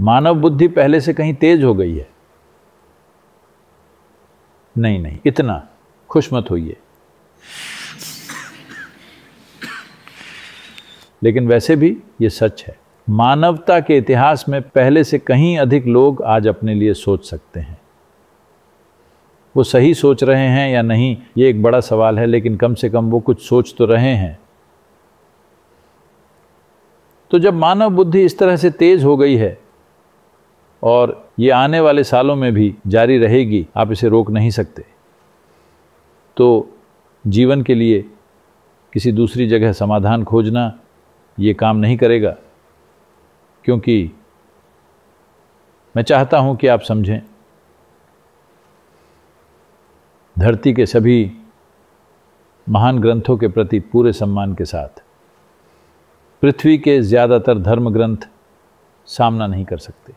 मानव बुद्धि पहले से कहीं तेज हो गई है नहीं नहीं इतना खुश मत होइए लेकिन वैसे भी ये सच है मानवता के इतिहास में पहले से कहीं अधिक लोग आज अपने लिए सोच सकते हैं वो सही सोच रहे हैं या नहीं ये एक बड़ा सवाल है लेकिन कम से कम वो कुछ सोच तो रहे हैं तो जब मानव बुद्धि इस तरह से तेज हो गई है और ये आने वाले सालों में भी जारी रहेगी आप इसे रोक नहीं सकते तो जीवन के लिए किसी दूसरी जगह समाधान खोजना ये काम नहीं करेगा क्योंकि मैं चाहता हूं कि आप समझें धरती के सभी महान ग्रंथों के प्रति पूरे सम्मान के साथ पृथ्वी के ज़्यादातर धर्म ग्रंथ सामना नहीं कर सकते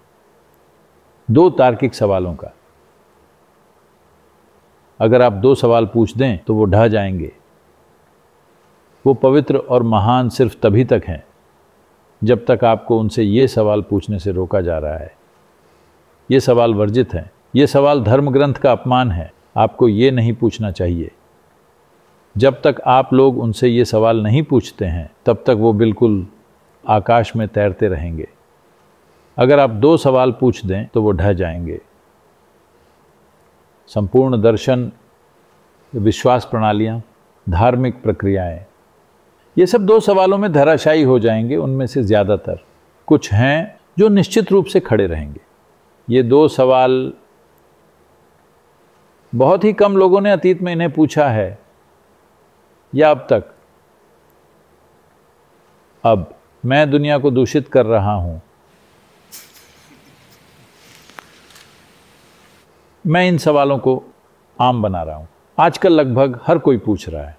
दो तार्किक सवालों का अगर आप दो सवाल पूछ दें तो वो ढह जाएंगे वो पवित्र और महान सिर्फ तभी तक हैं जब तक आपको उनसे ये सवाल पूछने से रोका जा रहा है ये सवाल वर्जित हैं ये सवाल धर्म ग्रंथ का अपमान है आपको ये नहीं पूछना चाहिए जब तक आप लोग उनसे ये सवाल नहीं पूछते हैं तब तक वो बिल्कुल आकाश में तैरते रहेंगे अगर आप दो सवाल पूछ दें तो वो ढह जाएंगे संपूर्ण दर्शन विश्वास प्रणालियाँ धार्मिक प्रक्रियाएं ये सब दो सवालों में धराशायी हो जाएंगे उनमें से ज़्यादातर कुछ हैं जो निश्चित रूप से खड़े रहेंगे ये दो सवाल बहुत ही कम लोगों ने अतीत में इन्हें पूछा है या अब तक अब मैं दुनिया को दूषित कर रहा हूं मैं इन सवालों को आम बना रहा हूँ आजकल लगभग हर कोई पूछ रहा है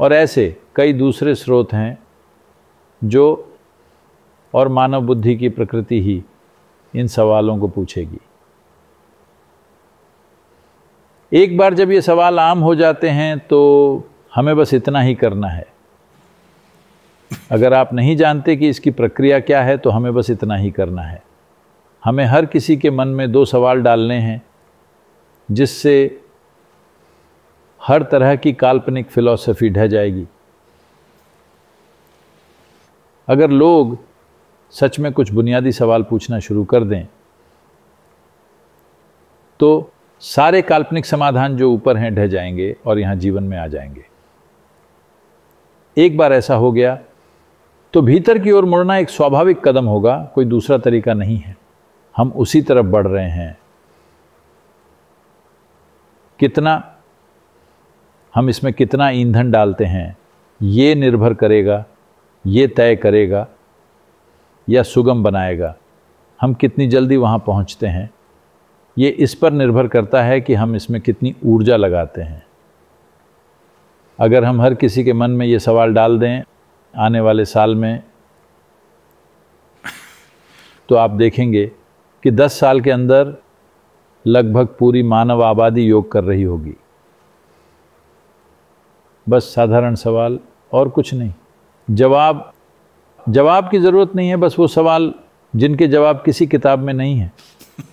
और ऐसे कई दूसरे स्रोत हैं जो और मानव बुद्धि की प्रकृति ही इन सवालों को पूछेगी एक बार जब ये सवाल आम हो जाते हैं तो हमें बस इतना ही करना है अगर आप नहीं जानते कि इसकी प्रक्रिया क्या है तो हमें बस इतना ही करना है हमें हर किसी के मन में दो सवाल डालने हैं जिससे हर तरह की काल्पनिक फिलॉसफी ढह जाएगी अगर लोग सच में कुछ बुनियादी सवाल पूछना शुरू कर दें तो सारे काल्पनिक समाधान जो ऊपर हैं ढह जाएंगे और यहाँ जीवन में आ जाएंगे एक बार ऐसा हो गया तो भीतर की ओर मुड़ना एक स्वाभाविक कदम होगा कोई दूसरा तरीका नहीं है हम उसी तरफ बढ़ रहे हैं कितना हम इसमें कितना ईंधन डालते हैं ये निर्भर करेगा ये तय करेगा या सुगम बनाएगा हम कितनी जल्दी वहाँ पहुँचते हैं ये इस पर निर्भर करता है कि हम इसमें कितनी ऊर्जा लगाते हैं अगर हम हर किसी के मन में ये सवाल डाल दें आने वाले साल में तो आप देखेंगे कि 10 साल के अंदर लगभग पूरी मानव आबादी योग कर रही होगी बस साधारण सवाल और कुछ नहीं जवाब जवाब की ज़रूरत नहीं है बस वो सवाल जिनके जवाब किसी किताब में नहीं है